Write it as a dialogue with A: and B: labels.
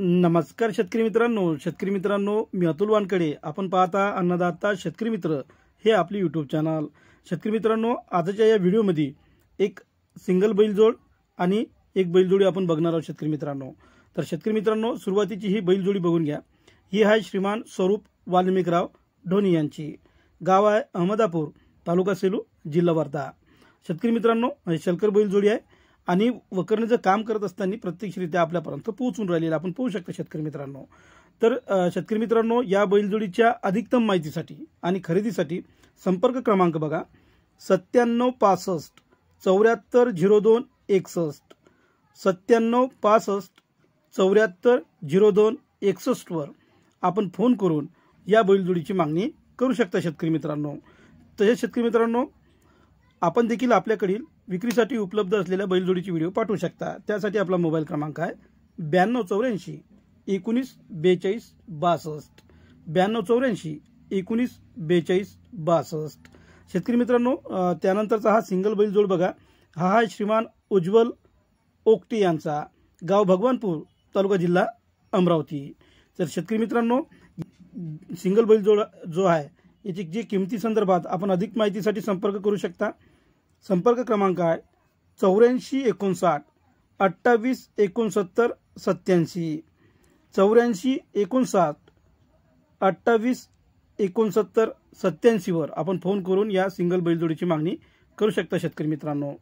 A: नमस्कार शेतकरी मित्रांनो शेतकरी मित्रांनो मी अतुल वानकडे आपण पाहता अन्नदाता शेतकरी मित्र हे आपले यूट्यूब चॅनल शेतकरी मित्रांनो आजच्या या व्हिडिओमध्ये एक सिंगल बैलजोड आणि एक बैलजोडी आपण बघणार आहोत शेतकरी मित्रांनो तर शेतकरी मित्रांनो सुरुवातीची ही बैलजोडी बघून घ्या ही आहे श्रीमान स्वरूप वाल्मिकराव ढोनी यांची गाव आहे अहमदापूर तालुका सेलू जिल्हा वर्धा शेतकरी मित्रांनो शलकर बैलजोडी आहे आणि वकरणीचं काम करत असताना प्रत्यक्षरित्या आपल्यापर्यंत पोहोचून राहिलेलं आपण पाहू शकता शेतकरी मित्रांनो तर शेतकरी मित्रांनो या बैलजोडीच्या अधिकतम माहितीसाठी आणि खरेदीसाठी संपर्क क्रमांक बघा सत्त्याण्णव पासष्ट चौऱ्याहत्तर झिरो दोन एकसष्ट सत्त्याण्णव पासष्ट चौऱ्याहत्तर झिरो दोन एकसष्टवर आपण फोन करून या बैलजोडीची मागणी करू शकता शेतकरी मित्रांनो तसेच शेतकरी मित्रांनो आपण देखील आपल्याकडील विक्रीसाठी उपलब्ध असलेल्या बैलजोडीची व्हिडिओ पाठवू शकता त्यासाठी आपला मोबाईल क्रमांक आहे ब्याण्णव चौऱ्याऐंशी एकोणीस बेचाळीस बासष्ट ब्याण्णव चौऱ्याऐंशी एकोणीस बेचाळीस बासष्ट शेतकरी मित्रांनो त्यानंतरचा हा सिंगल बैलजोड बघा हा आहे श्रीमान उज्ज्वल ओकटे यांचा गाव भगवानपूर तालुका जिल्हा अमरावती तर शेतकरी मित्रांनो सिंगल बैलजोड जो आहे याची जी किमती संदर्भात आपण अधिक माहितीसाठी संपर्क करू शकता संपर्क क्रमांक आहे चौऱ्याऐंशी एकोणसाठ अठ्ठावीस एकोणसत्तर सत्याऐंशी चौऱ्याऐंशी एकोणसाठ अठ्ठावीस एकोणसत्तर सत्याऐंशीवर आपण फोन करून या सिंगल बैलजोडीची मागणी करू शकता शेतकरी मित्रांनो